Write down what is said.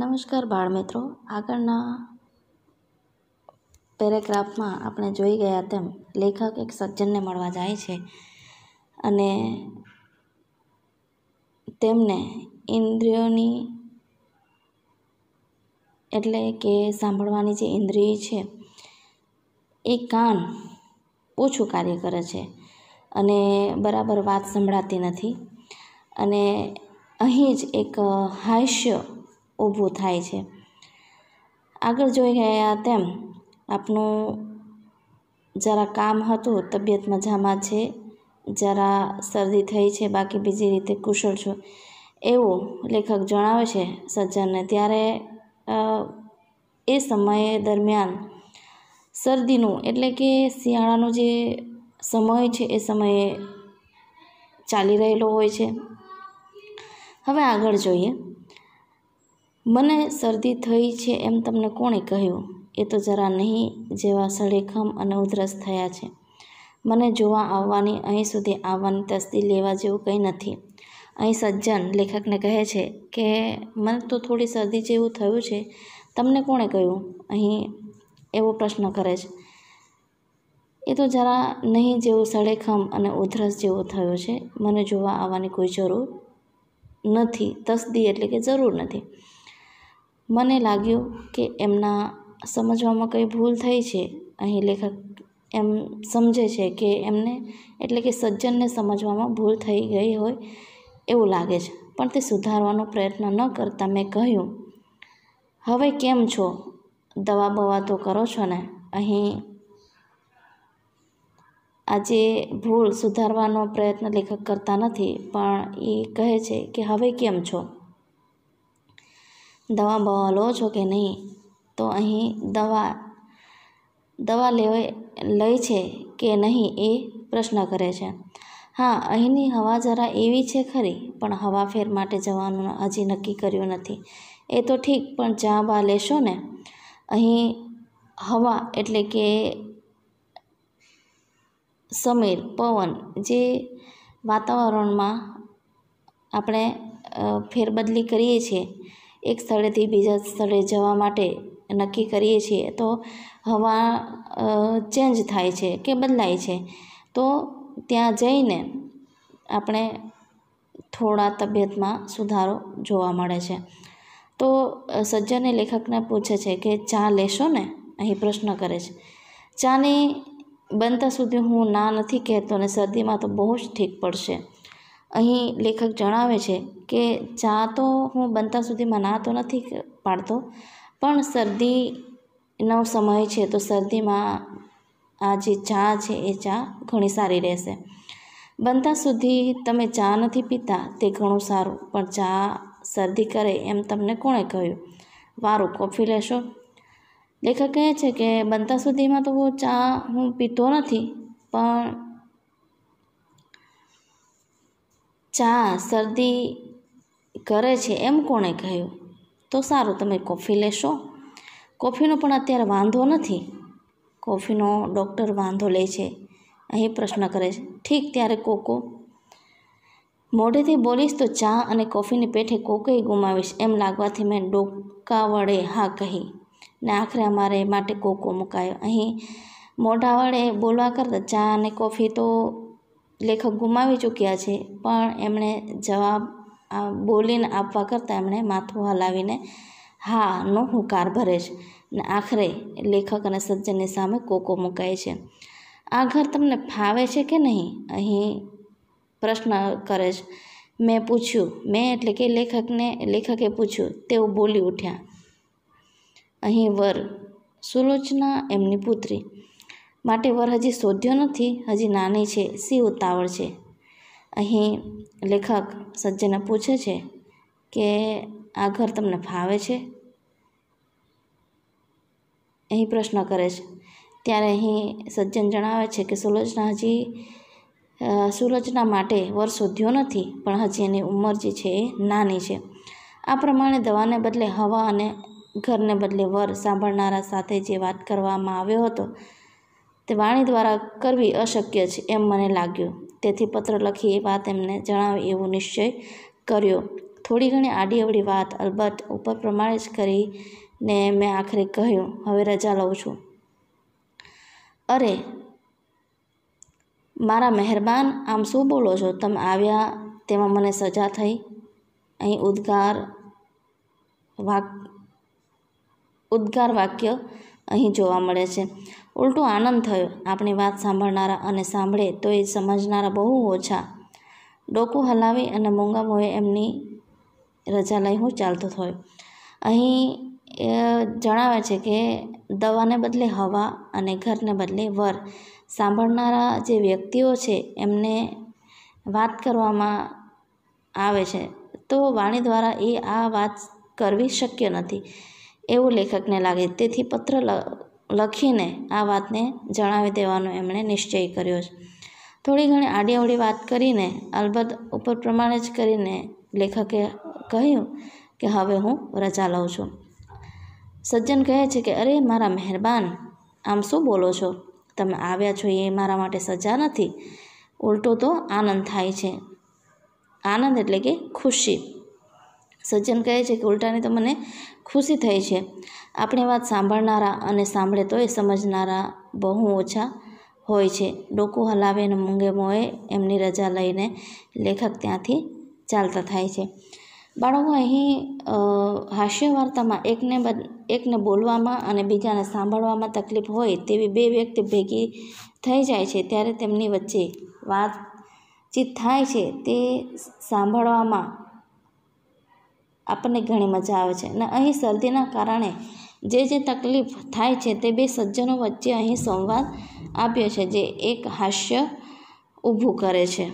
નમસ્કાર બાળમિત્રો આગળના પેરેગ્રાફમાં આપણે જોઈ ગયા તેમ લેખક એક સજ્જનને મળવા જાય છે અને તેમને ઇન્દ્રિયોની એટલે કે સાંભળવાની જે ઇન્દ્રિય છે એ કાન ઓછું કાર્ય કરે છે અને બરાબર વાત સંભળાતી નથી અને અહીં જ એક હાસ્ય ઊભું થાય છે આગળ જોઈ ગયા તેમ આપનું જરા કામ હતું તબિયત મજામાં છે જરા શરદી થઈ છે બાકી બીજી રીતે કુશળ છું એવું લેખક જણાવે છે સજ્જનને ત્યારે એ સમયે દરમિયાન શરદીનું એટલે કે શિયાળાનો જે સમય છે એ સમયે ચાલી રહેલો હોય છે હવે આગળ જોઈએ મને શરદી થઈ છે એમ તમને કોણે કહ્યું એ તો જરા નહીં જેવા સળેખમ અને ઉધરસ થયા છે મને જોવા આવવાની અહીં સુધી આવવાની તસ્દી લેવા જેવું કંઈ નથી અહીં સજ્જન લેખકને કહે છે કે મને તો થોડી શરદી જેવું થયું છે તમને કોણે કહ્યું અહીં એવો પ્રશ્ન કરે છે એ તો જરા નહીં જેવું સળેખમ અને ઉધરસ જેવો થયો છે મને જોવા આવવાની કોઈ જરૂર નથી તસદી એટલે કે જરૂર નથી મને લાગ્યું કે એમના સમજવામાં કંઈ ભૂલ થઈ છે અહીં લેખક એમ સમજે છે કે એમને એટલે કે સજ્જનને સમજવામાં ભૂલ થઈ ગઈ હોય એવું લાગે છે પણ તે સુધારવાનો પ્રયત્ન ન કરતાં મેં કહ્યું હવે કેમ છો દવા બવા તો કરો છો ને અહીં આજે ભૂલ સુધારવાનો પ્રયત્ન લેખક કરતા નથી પણ એ કહે છે કે હવે કેમ છો દવા બવા લો છો કે નહીં તો અહીં દવા દવા લેવાય લઈ છે કે નહીં એ પ્રશ્ન કરે છે હા અહીંની હવા જરા એવી છે ખરી પણ હવા ફેર માટે જવાનું હજી નક્કી કર્યું નથી એ તો ઠીક પણ ચા બા લેશો ને અહીં હવા એટલે કે સમીર પવન જે વાતાવરણમાં આપણે ફેરબદલી કરીએ છીએ એક સ્થળેથી બીજા સ્થળે જવા માટે નક્કી કરીએ છીએ તો હવા ચેન્જ થાય છે કે બદલાય છે તો ત્યાં જઈને આપણે થોડા તબિયતમાં સુધારો જોવા મળે છે તો સજ્જને લેખકને પૂછે છે કે ચા લેશો ને અહીં પ્રશ્ન કરે છે ચાની બનતા સુધી હું ના નથી કહેતો ને શરદીમાં તો બહુ જ ઠીક પડશે અહીં લેખક જણાવે છે કે ચા તો હું બનતા સુધી મના તો નથી પાડતો પણ શરદીનો સમય છે તો શરદીમાં આ જે ચા છે એ ચા ઘણી સારી રહેશે બનતા સુધી તમે ચા નથી પીતા તે ઘણું સારું પણ ચા શરદી કરે એમ તમને કોણે કહ્યું વારું કોફી લેશો લેખક કહે છે કે બનતા સુધીમાં તો ચા હું પીતો નથી પણ ચા શરદી કરે છે એમ કોણે કહ્યું તો સારું તમે કોફી લેશો કોફીનો પણ અત્યારે વાંધો નથી કોફીનો ડૉક્ટર વાંધો લે છે અહીં પ્રશ્ન કરે છે ઠીક ત્યારે કોકો મોઢેથી બોલીશ તો ચા અને કોફીની પેઠે કોકોએ ગુમાવીશ એમ લાગવાથી મેં ડોકા વડે હા કહી ને આખરે અમારે માટે કોકો મુકાયો અહીં મોઢા વડે બોલવા કરતાં ચા અને કોફી તો લેખક ગુમાવી ચૂક્યા છે પણ એમણે જવાબ બોલીને આપવા કરતાં એમણે માથું હલાવીને હા નો હુંકાર ભરે છે ને આખરે લેખક અને સજ્જનની સામે કોકો મુકાય છે આ ઘર તમને ફાવે છે કે નહીં અહીં પ્રશ્ન કરે છે મેં પૂછ્યું મેં એટલે કે લેખકને લેખકે પૂછ્યું તેઓ બોલી ઉઠ્યા અહીં વર સુલોચના એમની પુત્રી માટે વર હજી શોધ્યો નથી હજી નાની છે સી ઉતાવળ છે અહીં લેખક સજ્જને પૂછે છે કે આ ઘર તમને ફાવે છે અહીં પ્રશ્ન કરે છે ત્યારે અહીં સજ્જન જણાવે છે કે સુલોચના હજી સુલોચના માટે વર શોધ્યો નથી પણ હજી એની ઉંમર જે છે એ નાની છે આ પ્રમાણે દવાને બદલે હવા અને ઘરને બદલે વર સાંભળનારા સાથે જે વાત કરવામાં આવ્યો હતો તે વાણી દ્વારા કરવી અશક્ય છે એમ મને લાગ્યું તેથી પત્ર લખી એ વાત એમને જણાવી એવો નિશ્ચય કર્યો થોડી ઘણી આડી આડીઅવળી વાત અલબત્ત ઉપર પ્રમાણે જ કરીને મેં આખરે કહ્યું હવે રજા લઉં છું અરે મારા મહેરબાન આમ શું બોલો છો તમે આવ્યા તેમાં મને સજા થઈ અહીં ઉદ્ગાર વાક ઉદ્ગાર વાક્ય અહીં જોવા મળે છે ઉલટો આનંદ થયો આપણી વાત સાંભળનારા અને સાંભળે તો એ સમજનારા બહુ ઓછા ડોકું હલાવી અને મૂંગા મોએ એમની રજા લઈ હું ચાલતો થયો અહીં જણાવે છે કે દવાને બદલે હવા અને ઘરને બદલે વર સાંભળનારા જે વ્યક્તિઓ છે એમને વાત કરવામાં આવે છે તો વાણી દ્વારા એ આ વાત કરવી શક્ય નથી એવું લેખકને લાગે તેથી પત્ર લખીને આ વાતને જણાવી દેવાનો એમણે નિશ્ચય કર્યો છે થોડી ઘણી આડીઅવળી વાત કરીને અલબત્ત ઉપર પ્રમાણે જ કરીને લેખકે કહ્યું કે હવે હું રજા લઉં છું સજ્જન કહે છે કે અરે મારા મહેરબાન આમ શું બોલો છો તમે આવ્યા છો એ મારા માટે સજા નથી ઉલટો તો આનંદ થાય છે આનંદ એટલે કે ખુશી સજ્જન કહે છે કે ઉલટાની તો મને ખુશી થઈ છે આપણી વાત સાંભળનારા અને સાંભળે તોય સમજનારા બહુ ઓછા હોય છે ડોકું હલાવીને મૂંગે મોએ એમની રજા લઈને લેખક ત્યાંથી ચાલતા થાય છે બાળકો અહીં હાસ્ય વાર્તામાં એકને એકને બોલવામાં અને બીજાને સાંભળવામાં તકલીફ હોય તેવી બે વ્યક્તિ ભેગી થઈ જાય છે ત્યારે તેમની વચ્ચે વાતચીત થાય છે તે સાંભળવામાં આપણને ઘણી મજા આવે છે અને અહીં શરદીના કારણે જે જે તકલીફ થાય છે તે બે સજ્જનો વચ્ચે અહીં સંવાદ આપ્યો છે જે એક હાસ્ય ઊભું કરે છે